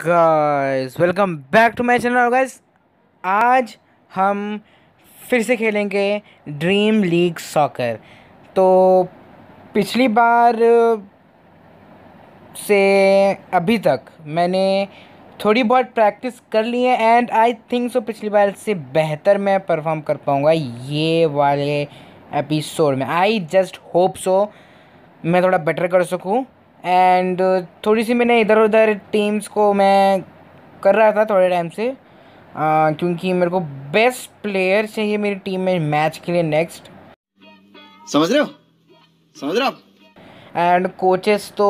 Guys welcome back to my channel guys आज हम फिर से खेलेंगे ड्रीम लीग सॉकर तो पिछली बार से अभी तक मैंने थोड़ी बहुत प्रैक्टिस कर ली है एंड आई थिंक सो पिछली बार से बेहतर मैं परफॉर्म कर पाऊँगा ये वाले एपिसोड में आई जस्ट होप सो मैं थोड़ा बेटर कर सकूँ एंड uh, थोड़ी सी मैंने इधर उधर टीम्स को मैं कर रहा था थोड़े टाइम से uh, क्योंकि मेरे को बेस्ट प्लेयर चाहिए मेरी टीम में मैच के लिए नेक्स्ट समझ रहे हो समझ रहे हो एंड कोचेस तो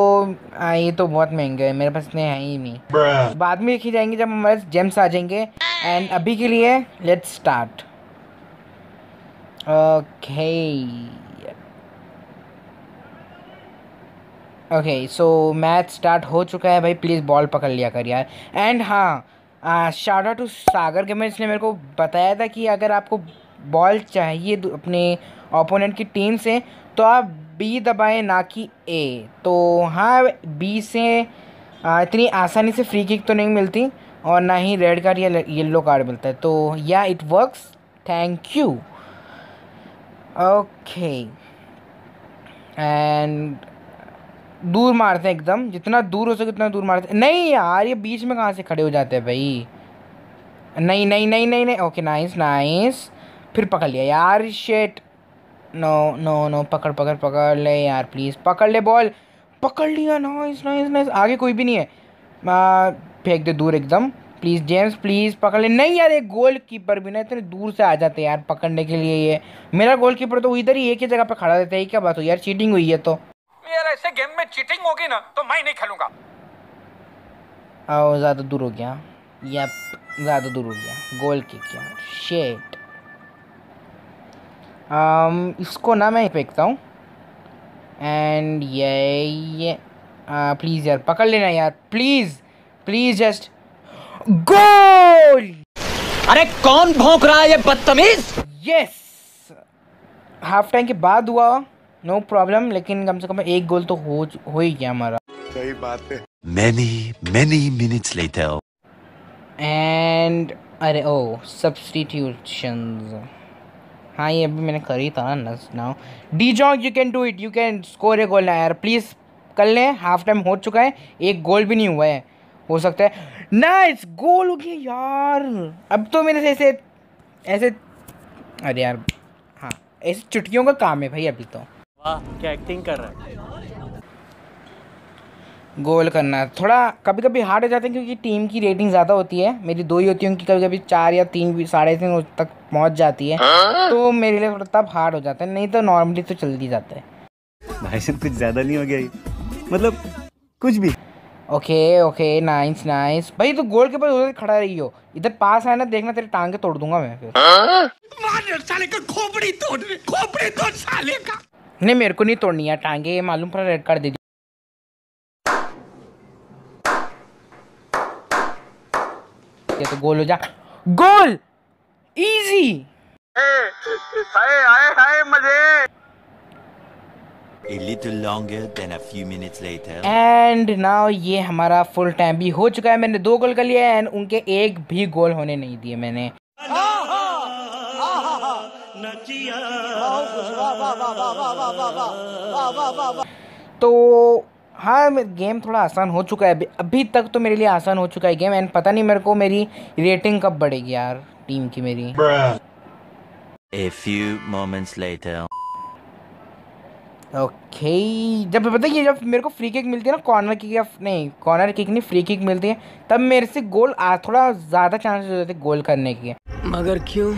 आ, ये तो बहुत महंगे हैं मेरे पास इतने हैं ही नहीं बाद में लिखी जाएंगे जब हमारे जेम्स आ जाएंगे एंड अभी के लिए let's start okay okay so match start हो चुका है भाई प्लीज़ बॉल पकड़ लिया कर यार एंड हाँ शार्ट टू सागर गेमर ने मेरे को बताया था कि अगर आपको बॉल चाहिए अपने ओपोनेंट की टीम से तो आप बी दबाएं ना कि ए तो हाँ बी से आ, इतनी आसानी से फ्री किक तो नहीं मिलती और ना ही रेड कार्ड या येल्लो कार्ड मिलता है तो या it works thank you okay and दूर मारते हैं एकदम जितना दूर हो सके उतना दूर मारते हैं नहीं यार ये बीच में कहाँ से खड़े हो जाते हैं भाई नहीं नहीं नहीं नहीं नहीं ओके नाइस नाइस फिर पकड़ लिया यार शेट नो नो नो पकड़ पकड़ पकड़ ले यार प्लीज़ पकड़ ले बॉल पकड़ लिया नाइस नाइस नाइस आगे कोई भी नहीं है फेंक दे दूर एकदम प्लीज़ जेम्स प्लीज़ पकड़ ले नहीं यार एक गोल कीपर भी ना इतने दूर से आ जाते हैं यार पकड़ने के लिए ये मेरा गोल कीपर तो इधर ही एक ही जगह पर खड़ा रहता है क्या बात हो यार चीटिंग हुई है तो अभी ऐसे गेम में चीटिंग होगी ना तो मैं नहीं खेलूंगा आओ ज़्यादा दूर हो गया या ज़्यादा दूर हो गया गोल किक यार शेट आम, इसको ना मैं फेंकता हूँ एंड ये ये आ, प्लीज़ यार पकड़ लेना यार प्लीज़ प्लीज़ जस्ट गोल अरे कौन भोंक रहा है ये बदतमीज यस हाफ टाइम के बाद हुआ नो प्रॉब्लम लेकिन कम से कम एक गोल तो हो हो ही गया हमारा सही बात है many many minutes later and अरे ओ oh, सब्सटीट्यूशंस हाँ ये अभी मैंने करी था ना now De Jong you can do it you can score a goal यार प्लीज़ कर लें हाफ टाइम हो चुका है एक गोल भी नहीं हुआ है हो सकता है नाइस गोल हो गया यार अब तो मेरे से ऐसे ऐसे अरे यार हाँ ऐसे चुटकियों का काम है भाई अभी तो वाह क्या एक्टिंग कर रहा है गोल करना थोड़ा कभी कभी हार्ड हो जाते हैं क्योंकि टीम की रेटिंग ज़्यादा होती है मेरी दो ही होती है उनकी कभी कभी चार या तीन साढ़े तीन तक पहुंच जाती है हाँ? तो मेरे लिए थोड़ा तब हार्ड हो जाता है नहीं तो नॉर्मली तो जल्दी जाता है भाई सब कुछ ज़्यादा नहीं हो गया मतलब कुछ भी ओके ओके नाइस नाइस भाई तो गोल के पास उधर खड़ा रही हो इधर पास आया ना देखना तेरे टांगे तोड़ दूंगा मैं फिर हाँ? साले का खोपड़ी खोपड़ी तोड़ साले का नहीं मेरे को नहीं तोड़नी है टांगे ये मालूम पड़ा रेड कार्ड दे दी ये तो गोल हो जा गोल इजी हाय हाय हाय मजे A little longer than a few minutes later. And now ये हमारा full time भी हो चुका है मैंने दो goal कर लिए एंड उनके एक भी goal होने नहीं दिए मैंने तो हाँ गेम थोड़ा आसान हो चुका है अभी अभी तक तो मेरे लिए आसान हो चुका है गेम एंड पता नहीं मेरे को मेरी रेटिंग कब बढ़ेगी यार टीम की मेरी A few moments later. Okay okay. जब पता है जब मेरे को फ्री किक मिलती है ना कॉर्नर किक या नहीं कॉर्नर किक नहीं फ्री किक मिलती है तब मेरे से गोल आ थोड़ा ज़्यादा चांसेस हो जाते गोल करने के मगर क्यों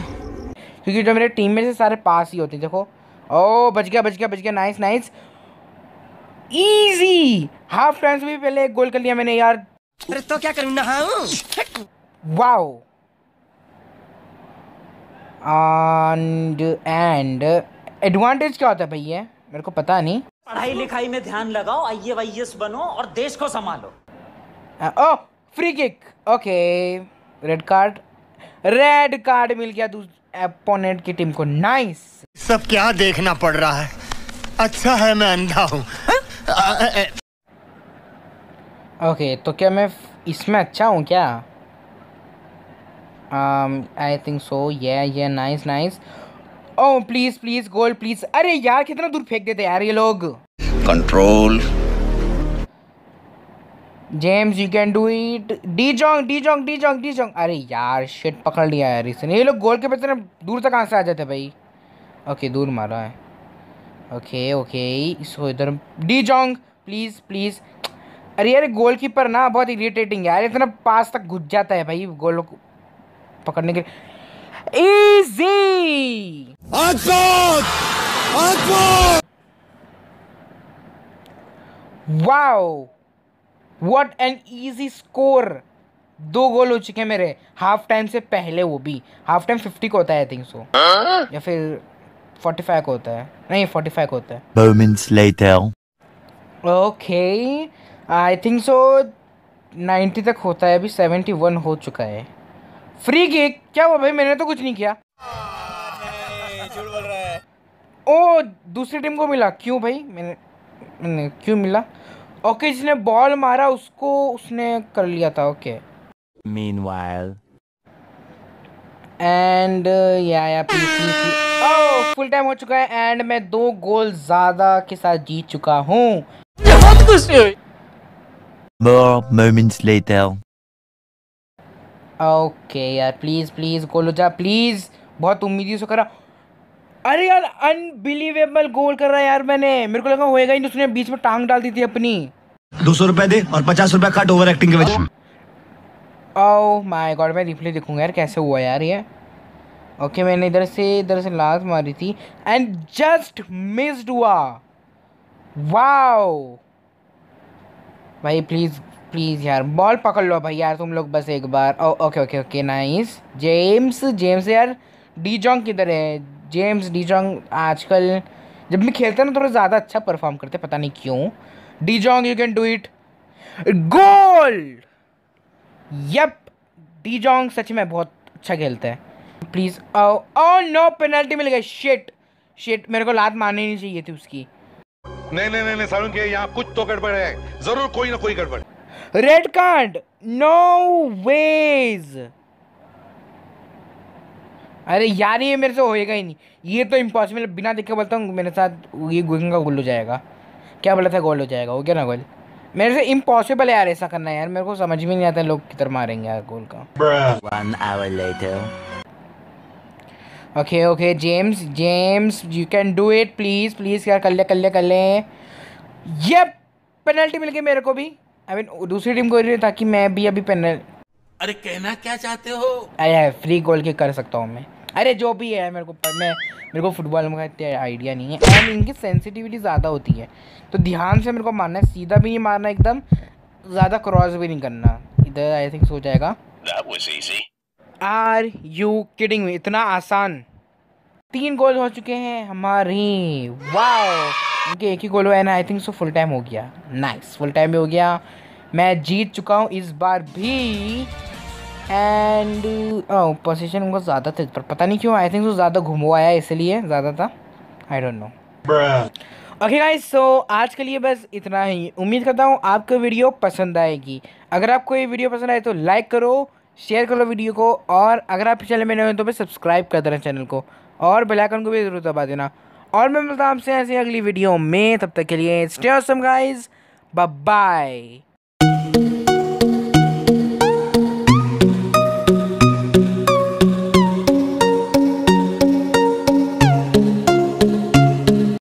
क्योंकि जो मेरे टीम में से सारे पास ही होते देखो ओ oh, बच गया बच गया बच गया nice nice easy half time से भी पहले एक गोल कर लिया मैंने यार अरे तो क्या करूं ना वाओ एंड एंड एडवांटेज क्या होता है भैया मेरे को पता नहीं पढ़ाई लिखाई में ध्यान लगाओ आइए वाई बनो और देश को संभालो oh free kick okay red card red card मिल गया अपोनेंट की टीम को नाइस सब क्या देखना पड़ रहा है अच्छा है मैं अंधा हूँ ओके हाँ? तो क्या मैं इसमें अच्छा हूँ क्या आई थिंक सो ये ये nice nice oh please please gold please अरे यार कितना दूर फेंक देते यार ये लोग control James you can do it De Jong De Jong De Jong De Jong अरे यार शिट पकड़ लिया यार इसने ये लोग गोल के पेचने दूर तक कहाँ से आ जाते भाई ओके दूर मारा है ओके ओके सो इधर डी जोंग प्लीज़ प्लीज़ अरे यार गोल कीपर ना बहुत इरीटेटिंग यार इतना पास तक घुस जाता है भाई गोल को पकड़ने के लिए easy wow what an easy score दो गोल हो चुके मेरे हाफ टाइम से पहले वो भी हाफ टाइम फिफ्टी को होता है आई थिंक सो या फिर फोर्टी फाइव को होता है नहीं फोर्टी फाइव को होता है okay I think so ninety तक होता है अभी सेवेंटी वन हो चुका है फ्री किक क्या हुआ भाई मैंने तो कुछ नहीं किया ओ दूसरी टीम को मिला क्यों भाई मैंने क्यों मिला ओके जिसने बॉल मारा उसको उसने कर लिया था okay meanwhile and full time हो चुका है एंड मैं दो गोल ज्यादा के साथ जीत चुका हूँ ओके यार प्लीज प्लीज गोल हो जा प्लीज बहुत उम्मीद से करा अरे यार अनबिलीवेबल गोल कर रहा है यार मैंने मेरे को लगा होएगा ही नहीं उसने बीच में टांग डाल दी थी अपनी दो सौ रुपए दे और पचास रुपए कट ओवर एक्टिंग के oh. वजह ओ माय गॉड मैं रिप्ले देखूंगा यार कैसे हुआ यार ये ओके okay, मैंने इधर से इधर से लात मारी थी एंड जस्ट मिस्ड हुआ वाओ भाई प्लीज़ प्लीज़ यार बॉल पकड़ लो भाई यार तुम लोग बस एक बार okay okay okay nice James James यार डी जॉन्ग किधर है जेम्स डीजोंग आजकल जब भी खेलते हैं ना थोड़ा ज़्यादा अच्छा परफॉर्म करते पता नहीं क्यों De Jong you can do it goal yup De Jong सच में बहुत अच्छा खेलता है प्लीज़ ओ नो पेनल्टी मिल गई शिट शिट मेरे को लात मारनी नहीं चाहिए थी उसकी नहीं नहीं नहीं, नहीं के यहाँ कुछ तो गड़बड़ है जरूर कोई ना कोई गड़बड़ रेड कार्ड नो वेज अरे यार ये मेरे से होएगा ही नहीं ये तो इम्पॉसिबल बिना देखे बोलता हूँ मेरे साथ ये गोइंग का गोल हो जाएगा क्या बोला था गोल हो जाएगा हो गया ना गोल मेरे से इम्पॉसिबल है यार ऐसा करना यार मेरे को समझ में नहीं आता लोग किधर मारेंगे यार गोल का okay okay James James you can do it please please यार कर ले कर ले कर ले ये पेनल्टी मिल गई मेरे को भी आई I मीन mean, दूसरी टीम को ताकि मैं भी अभी पेनल अरे कहना क्या चाहते हो अरे फ्री गोल के कर सकता हूँ मैं अरे जो भी है मेरे को पर मैं मेरे को फुटबॉल में इतना आइडिया नहीं है एंड इनकी सेंसिटिविटी ज़्यादा होती है तो ध्यान से मेरे को मारना है सीधा भी नहीं मारना एकदम ज़्यादा क्रॉस भी नहीं करना इधर आई थिंक सो जाएगा आर यू किडिंग में इतना आसान तीन गोल हो चुके हैं हमारी वाओ उनके एक ही गोल हुआ है ना I think so full time हो गया नाइस फुल टाइम भी हो गया मैं जीत चुका हूँ इस बार भी एंड पोजिशन उनका ज़्यादा था पर पता नहीं क्यों आई थिंक वो ज़्यादा घुमवाया इसलिए ज़्यादा था I don't know okay guys so आज के लिए बस इतना ही उम्मीद करता हूँ आपको वीडियो पसंद आएगी अगर आपको ये वीडियो पसंद आए तो लाइक करो शेयर करो वीडियो को और अगर आप चैनल में नए हो तो भी सब्सक्राइब कर देना चैनल को और बेल आइकन को भी ज़रूर दबा देना और मैं मिलता हूँ आपसे ऐसी अगली वीडियो में तब तक के लिए स्टे ऑसम गाइस बाय